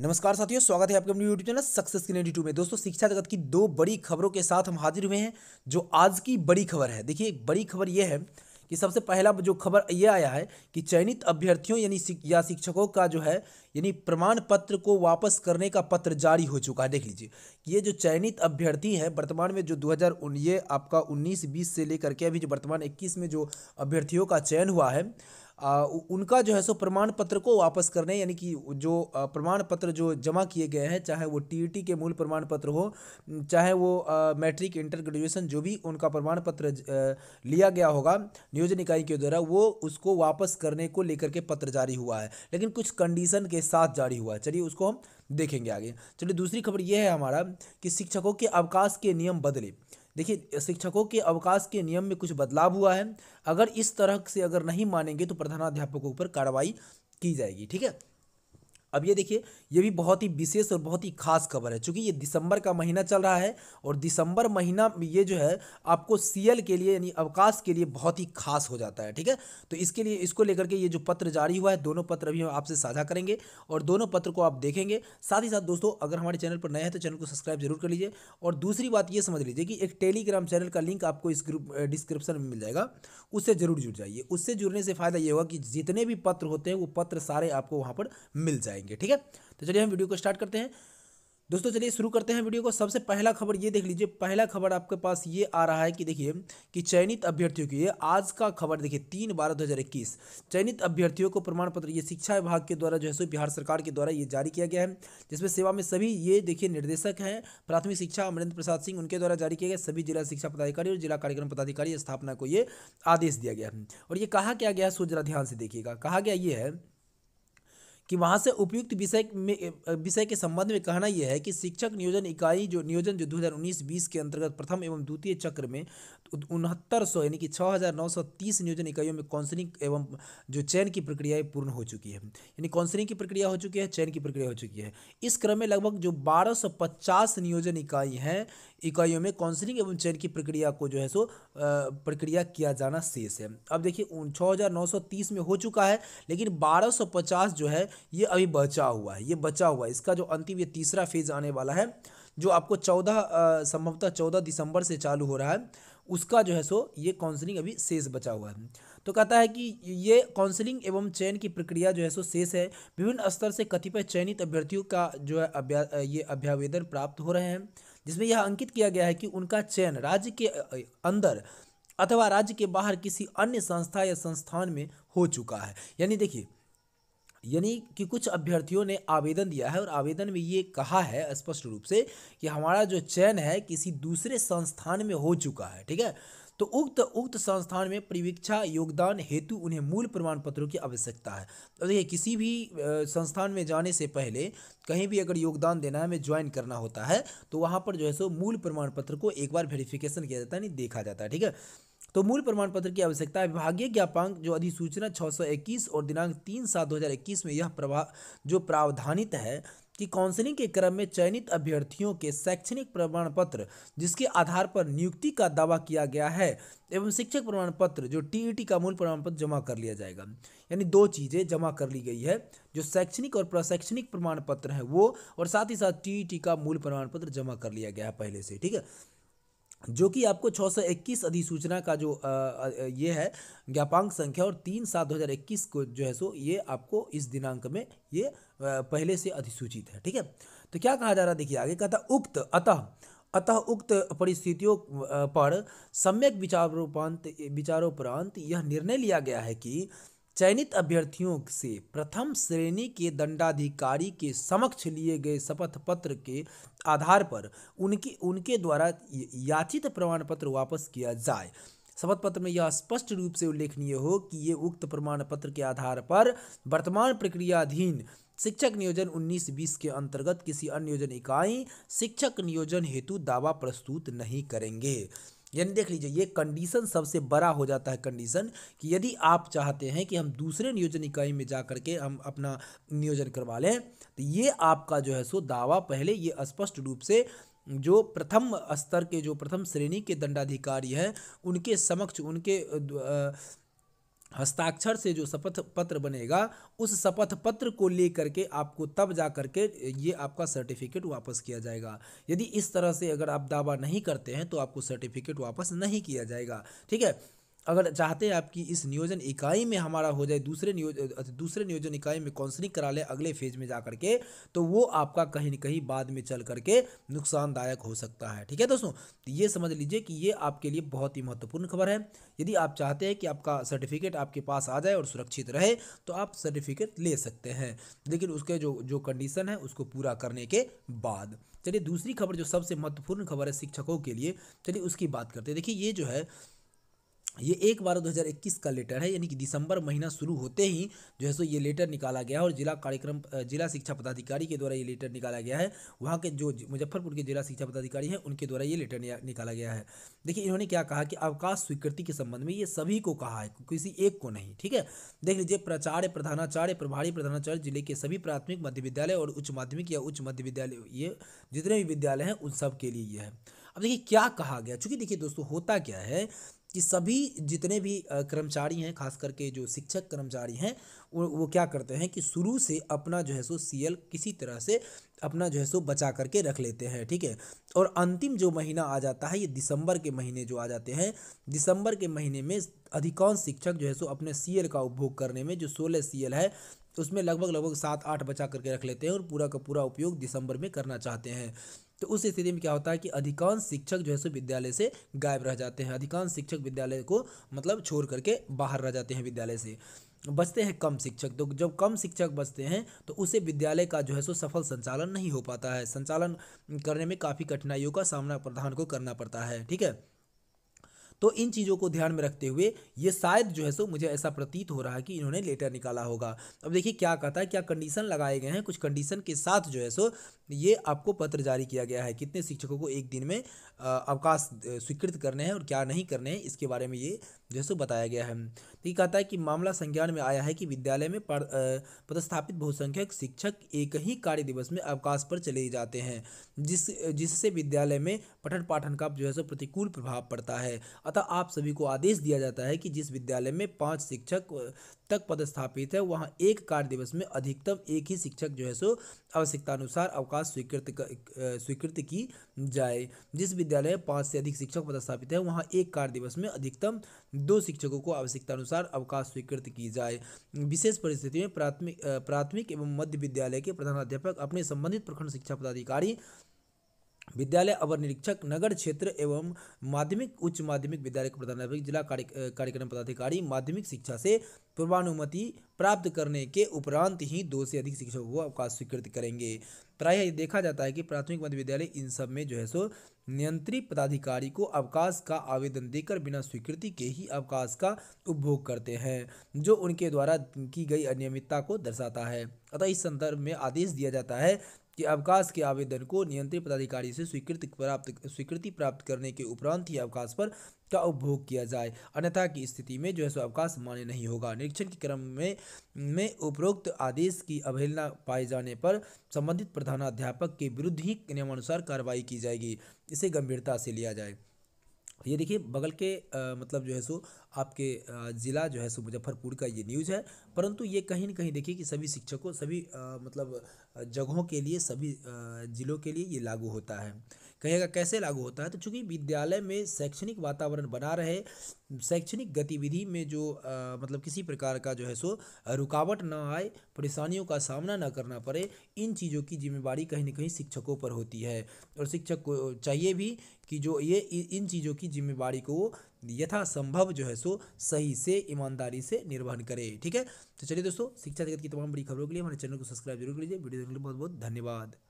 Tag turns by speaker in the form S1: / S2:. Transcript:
S1: नमस्कार साथियों स्वागत है आपके अपने यूट्यूब चैनल सक्सेस के टू में दोस्तों शिक्षा जगत की दो बड़ी खबरों के साथ हम हाजिर हुए हैं जो आज की बड़ी खबर है देखिए बड़ी खबर यह है कि सबसे पहला जो खबर ये आया है कि चयनित अभ्यर्थियों यानी या शिक्षकों का जो है यानी प्रमाण पत्र को वापस करने का पत्र जारी हो चुका है देख लीजिए ये जो चयनित अभ्यर्थी हैं वर्तमान में जो दो हज़ार आपका उन्नीस बीस से लेकर के अभी जो वर्तमान इक्कीस में जो अभ्यर्थियों का चयन हुआ है उनका जो है सो प्रमाण पत्र को वापस करने यानी कि जो प्रमाण पत्र जो जमा किए गए हैं चाहे वो टी के मूल प्रमाण पत्र हो चाहे वो मैट्रिक इंटर ग्रेजुएशन जो भी उनका प्रमाण पत्र लिया गया होगा नियोजन इकाई के द्वारा वो उसको वापस करने को लेकर के पत्र जारी हुआ है लेकिन कुछ कंडीशन के साथ जारी हुआ है चलिए उसको हम देखेंगे आगे चलिए दूसरी खबर यह है हमारा कि शिक्षकों के अवकाश के नियम बदले देखिए शिक्षकों के अवकाश के नियम में कुछ बदलाव हुआ है अगर इस तरह से अगर नहीं मानेंगे तो प्रधानाध्यापकों पर कार्रवाई की जाएगी ठीक है अब ये देखिए ये भी बहुत ही विशेष और बहुत ही खास खबर है क्योंकि ये दिसंबर का महीना चल रहा है और दिसंबर महीना ये जो है आपको सीएल के लिए यानी अवकाश के लिए बहुत ही खास हो जाता है ठीक है तो इसके लिए इसको लेकर के ये जो पत्र जारी हुआ है दोनों पत्र अभी हम आपसे साझा करेंगे और दोनों पत्र को आप देखेंगे साथ ही साथ दोस्तों अगर हमारे चैनल पर नए हैं तो चैनल को सब्सक्राइब जरूर कर लीजिए और दूसरी बात ये समझ लीजिए कि एक टेलीग्राम चैनल का लिंक आपको इस ग्रुप डिस्क्रिप्शन में मिल जाएगा उससे जरूर जुड़ जाइए उससे जुड़ने से फायदा ये होगा कि जितने भी पत्र होते हैं वो पत्र सारे आपको वहाँ पर मिल जाएंगे करेंगे ठीक है तो चलिए हम वीडियो को स्टार्ट करते हैं दोस्तों चलिए शुरू करते हैं वीडियो को सबसे पहला खबर ये देख लीजिए पहला खबर आपके पास ये आ रहा है कि देखिए कि चयनित अभ्यर्थियों की आज का खबर देखिए तीन बारह दो हज़ार इक्कीस चयनित अभ्यर्थियों को प्रमाण पत्र ये शिक्षा विभाग के द्वारा जो है सो बिहार सरकार के द्वारा ये जारी किया गया है जिसमें सेवा में सभी ये देखिए निर्देशक हैं प्राथमिक शिक्षा अमरेंद्र प्रसाद सिंह उनके द्वारा जारी किया गया सभी जिला शिक्षा पदाधिकारी और जिला कार्यक्रम पदाधिकारी स्थापना को ये आदेश दिया गया है और ये कहा क्या गया है सो जरा ध्यान से देखिएगा कहा गया ये है कि वहाँ से उपयुक्त विषय में विषय के संबंध में कहना यह है कि शिक्षक नियोजन इकाई जो नियोजन जो दो हज़ार उन्नीस बीस के अंतर्गत प्रथम एवं द्वितीय चक्र में उनहत्तर सौ यानी कि छः हज़ार नौ सौ तीस नियोजन इकाइयों में काउंसलिंग एवं जो चयन की प्रक्रिया पूर्ण हो चुकी है यानी काउंसलिंग की प्रक्रिया हो चुकी है चयन की प्रक्रिया हो चुकी है इस क्रम में लगभग जो बारह सौ पचास नियोजन इकाई हैं इकाइयों में काउंसलिंग एवं चयन की प्रक्रिया को जो है सो प्रक्रिया किया जाना शेष है अब देखिए छः हज़ार नौ सौ तीस में हो चुका है लेकिन बारह सौ पचास जो है ये अभी बचा हुआ है ये बचा हुआ है इसका जो अंतिम ये तीसरा फेज आने वाला है जो आपको चौदह संभवतः चौदह दिसंबर से चालू हो रहा है उसका जो है सो ये काउंसलिंग अभी शेष बचा हुआ है तो कहता है कि ये काउंसलिंग एवं चयन की प्रक्रिया जो है सो शेष है विभिन्न स्तर से कतिपय चयनित अभ्यर्थियों का जो है अभ्या ये अभ्यावेदन प्राप्त हो रहे हैं जिसमें यह अंकित किया गया है कि उनका चयन राज्य के अंदर अथवा राज्य के बाहर किसी अन्य संस्था या संस्थान में हो चुका है यानी देखिए यानी कि कुछ अभ्यर्थियों ने आवेदन दिया है और आवेदन में ये कहा है स्पष्ट रूप से कि हमारा जो चयन है किसी दूसरे संस्थान में हो चुका है ठीक है तो उक्त उक्त संस्थान में प्रवीक्षा योगदान हेतु उन्हें मूल प्रमाण पत्रों की आवश्यकता है तो देखिए किसी भी संस्थान में जाने से पहले कहीं भी अगर योगदान देना है हमें ज्वाइन करना होता है तो वहाँ पर जो है सो मूल प्रमाण पत्र को एक बार वेरिफिकेशन किया जाता है यानी देखा जाता है ठीक है तो मूल प्रमाण पत्र की आवश्यकता है विभागीय ज्ञापांक जो अधिसूचना 621 और दिनांक तीन सात 2021 में यह प्रभा जो प्रावधानित है कि काउंसलिंग के क्रम में चयनित अभ्यर्थियों के शैक्षणिक प्रमाण पत्र जिसके आधार पर नियुक्ति का दावा किया गया है एवं शिक्षक प्रमाण पत्र जो टीईटी का मूल प्रमाण पत्र जमा कर लिया जाएगा यानी दो चीज़ें जमा कर ली गई है जो शैक्षणिक और प्रशैक्षणिक प्रमाण पत्र है वो और साथ ही साथ टीईटी का मूल प्रमाण पत्र जमा कर लिया गया है पहले से ठीक है जो कि आपको 621 अधिसूचना का जो ये है ज्ञापांक संख्या और तीन सात दो हज़ार इक्कीस को जो है सो ये आपको इस दिनांक में ये पहले से अधिसूचित है ठीक है तो क्या कहा जा रहा है देखिए आगे कहता उक्त अतः अतः उक्त परिस्थितियों पर सम्यक विचारोपांत विचारोपरांत यह निर्णय लिया गया है कि चयनित अभ्यर्थियों से प्रथम श्रेणी के दंडाधिकारी के समक्ष लिए गए शपथ पत्र के आधार पर उनकी उनके द्वारा याचित प्रमाण पत्र वापस किया जाए शपथ पत्र में यह स्पष्ट रूप से उल्लेखनीय हो कि ये उक्त प्रमाण पत्र के आधार पर वर्तमान प्रक्रियाधीन शिक्षक नियोजन 19-20 के अंतर्गत किसी अन्य नियोजन इकाई शिक्षक नियोजन हेतु दावा प्रस्तुत नहीं करेंगे यानी देख लीजिए ये कंडीशन सबसे बड़ा हो जाता है कंडीशन कि यदि आप चाहते हैं कि हम दूसरे नियोजन इकाई में जा करके हम अपना नियोजन करवा लें तो ये आपका जो है सो दावा पहले ये स्पष्ट रूप से जो प्रथम स्तर के जो प्रथम श्रेणी के दंडाधिकारी हैं उनके समक्ष उनके हस्ताक्षर से जो शपथ पत्र बनेगा उस शपथ पत्र को ले करके आपको तब जा करके ये आपका सर्टिफिकेट वापस किया जाएगा यदि इस तरह से अगर आप दावा नहीं करते हैं तो आपको सर्टिफिकेट वापस नहीं किया जाएगा ठीक है अगर चाहते हैं आपकी इस नियोजन इकाई में हमारा हो जाए दूसरे नियोजन दूसरे नियोजन इकाई में काउंसलिंग करा ले अगले फेज में जा करके तो वो आपका कहीं ना कहीं बाद में चल करके नुकसानदायक हो सकता है ठीक है दोस्तों तो ये समझ लीजिए कि ये आपके लिए बहुत ही महत्वपूर्ण खबर है यदि आप चाहते हैं कि आपका सर्टिफिकेट आपके पास आ जाए और सुरक्षित रहे तो आप सर्टिफिकेट ले सकते हैं लेकिन उसके जो जो कंडीशन है उसको पूरा करने के बाद चलिए दूसरी खबर जो सबसे महत्वपूर्ण खबर है शिक्षकों के लिए चलिए उसकी बात करते हैं देखिए ये जो है ये एक बारह 2021 का लेटर है यानी कि दिसंबर महीना शुरू होते ही जो है सो ये लेटर निकाला गया है और जिला कार्यक्रम जिला शिक्षा पदाधिकारी के द्वारा ये लेटर निकाला गया है वहाँ के जो मुजफ्फरपुर के जिला शिक्षा पदाधिकारी हैं उनके द्वारा ये लेटर निकाला गया है देखिए इन्होंने क्या कहा कि अवकाश स्वीकृति के संबंध में ये सभी को कहा है किसी एक को नहीं ठीक है देख लीजिए प्राचार्य प्रधानाचार्य प्रभारी प्रधानाचार्य जिले के सभी प्राथमिक मध्य विद्यालय और उच्च माध्यमिक या उच्च मध्य विद्यालय ये जितने भी विद्यालय हैं उन सब के लिए ये है अब देखिए क्या कहा गया चूंकि देखिए दोस्तों होता क्या है कि सभी जितने भी कर्मचारी हैं खास करके जो शिक्षक कर्मचारी हैं वो क्या करते हैं कि शुरू से अपना जो है सो सीएल किसी तरह से अपना जो है सो बचा करके रख लेते हैं ठीक है और अंतिम जो महीना आ जाता है ये दिसंबर के महीने जो आ जाते हैं दिसंबर के महीने में अधिकांश शिक्षक जो है सो अपने सी का उपभोग करने में जो सोलह सी है उसमें लगभग लगभग सात आठ बचा करके रख लेते हैं और पूरा का पूरा उपयोग दिसंबर में करना चाहते हैं तो उस स्थिति में क्या होता है कि अधिकांश शिक्षक जो है सो विद्यालय से गायब रह जाते हैं अधिकांश शिक्षक विद्यालय को मतलब छोड़ करके बाहर रह जाते हैं विद्यालय से बचते हैं कम शिक्षक तो जब कम शिक्षक बचते हैं तो उसे विद्यालय का जो है सो सफल संचालन नहीं हो पाता है संचालन करने में काफ़ी कठिनाइयों का सामना प्रधान को करना पड़ता है ठीक है तो इन चीज़ों को ध्यान में रखते हुए ये शायद जो है सो मुझे ऐसा प्रतीत हो रहा है कि इन्होंने लेटर निकाला होगा अब देखिए क्या कहता है क्या कंडीशन लगाए गए हैं कुछ कंडीशन के साथ जो है सो ये आपको पत्र जारी किया गया है कितने शिक्षकों को एक दिन में अवकाश स्वीकृत करने हैं और क्या नहीं करने हैं इसके बारे में ये जो है सो बताया गया है तो ये कहता है कि मामला संज्ञान में आया है कि विद्यालय में पदस्थापित बहुसंख्यक शिक्षक एक ही कार्य दिवस में अवकाश पर चले जाते हैं जिस जिससे विद्यालय में पठन पाठन का जो है सो प्रतिकूल प्रभाव पड़ता है अतः आप सभी को आदेश दिया जाता है कि जिस विद्यालय में पाँच शिक्षक तक पदस्थापित है वहाँ एक कार्य दिवस में अधिकतम एक ही शिक्षक जो है सो आवश्यकतानुसार अवकाश स्वीकृत स्वीकृत की जाए जिस विद्यालय में पाँच से अधिक शिक्षक पदस्थापित है वहाँ एक कार्य दिवस में अधिकतम दो शिक्षकों को आवश्यकतानुसार अवकाश स्वीकृत की जाए विशेष परिस्थिति में प्राथमिक प्राथमिक एवं मध्य विद्यालय के प्रधानाध्यापक अपने संबंधित प्रखंड शिक्षा पदाधिकारी विद्यालय अवर निरीक्षक नगर क्षेत्र एवं माध्यमिक उच्च माध्यमिक विद्यालय के प्रधानापक जिला कार्यक्रम पदाधिकारी माध्यमिक शिक्षा से पूर्वानुमति प्राप्त करने के उपरांत ही दो से अधिक शिक्षकों को अवकाश स्वीकृत करेंगे प्रायः देखा जाता है कि प्राथमिक मध्य विद्यालय इन सब में जो है सो नियंत्रित पदाधिकारी को अवकाश का आवेदन देकर बिना स्वीकृति के ही अवकाश का उपभोग करते हैं जो उनके द्वारा की गई अनियमितता को दर्शाता है अतः इस संदर्भ में आदेश दिया जाता है कि अवकाश के आवेदन को नियंत्रित पदाधिकारी से स्वीकृति प्राप्त स्वीकृति प्राप्त करने के उपरांत ही अवकाश पर का उपभोग किया जाए अन्यथा की स्थिति में जो है सो अवकाश मान्य नहीं होगा निरीक्षण के क्रम में में उपरोक्त आदेश की अवहेलना पाए जाने पर संबंधित प्रधानाध्यापक के विरुद्ध ही नियमानुसार कार्रवाई की जाएगी इसे गंभीरता से लिया जाए तो ये देखिए बगल के आ, मतलब जो है सो आपके ज़िला जो है सो मुजफ्फरपुर का ये न्यूज़ है परंतु ये कहीं ना कहीं देखिए कि सभी शिक्षकों सभी आ, मतलब जगहों के लिए सभी ज़िलों के लिए ये लागू होता है कहेगा कैसे लागू होता है तो चूँकि विद्यालय में शैक्षणिक वातावरण बना रहे शैक्षणिक गतिविधि में जो आ, मतलब किसी प्रकार का जो है सो रुकावट ना आए परेशानियों का सामना ना करना पड़े इन चीज़ों की जिम्मेवारी कहीं ना कहीं शिक्षकों पर होती है और शिक्षक को चाहिए भी कि जो ये इन चीज़ों की जिम्मेवारी को यथासंभव जो है सो सही से ईमानदारी से निर्वहन करे ठीक है तो चलिए दोस्तों शिक्षा जगत की तमाम बड़ी खबरों के लिए हमारे चैनल को सब्सक्राइब जरूर कर लीजिए वीडियो देखने के लिए बहुत बहुत धन्यवाद